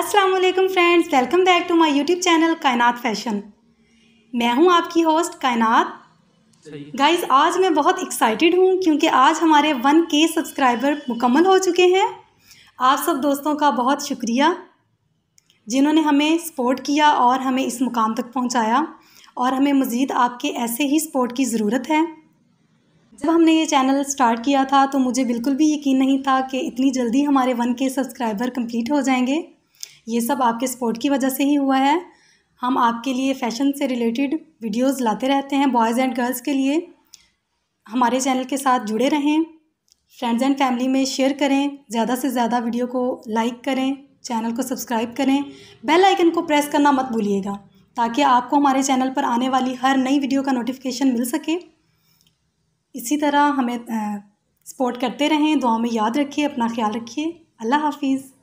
अस्सलाम वालेकुम friends welcome back to my YouTube channel Kainat fashion मैं हूं आपकी होस्ट कायनात गाइस आज मैं बहुत एक्साइटेड हूं क्योंकि आज हमारे वन के सब्सक्राइबर मुकम्मल हो चुके हैं आप सब दोस्तों का बहुत शुक्रिया जिन्होंने हमें सपोर्ट किया और हमें इस मुकाम तक पहुंचाया और हमें मज़ीद आपके ऐसे ही सपोर्ट की ज़रूरत है जब हमने ये चैनल स्टार्ट किया था तो मुझे बिल्कुल भी यकीन नहीं था कि इतनी जल्दी हमारे वन के सब्सक्राइबर कंप्लीट हो जाएंगे ये सब आपके सपोर्ट की वजह से ही हुआ है हम आपके लिए फ़ैशन से रिलेटेड वीडियोस लाते रहते हैं बॉयज़ एंड गर्ल्स के लिए हमारे चैनल के साथ जुड़े रहें फ्रेंड्स एंड फैमिली में शेयर करें ज़्यादा से ज़्यादा वीडियो को लाइक करें चैनल को सब्सक्राइब करें बेल आइकन को प्रेस करना मत भूलिएगा ताकि आपको हमारे चैनल पर आने वाली हर नई वीडियो का नोटिफिकेशन मिल सके इसी तरह हमें सपोर्ट करते रहें दुआ में याद रखिए अपना ख्याल रखिए अल्लाह हाफिज़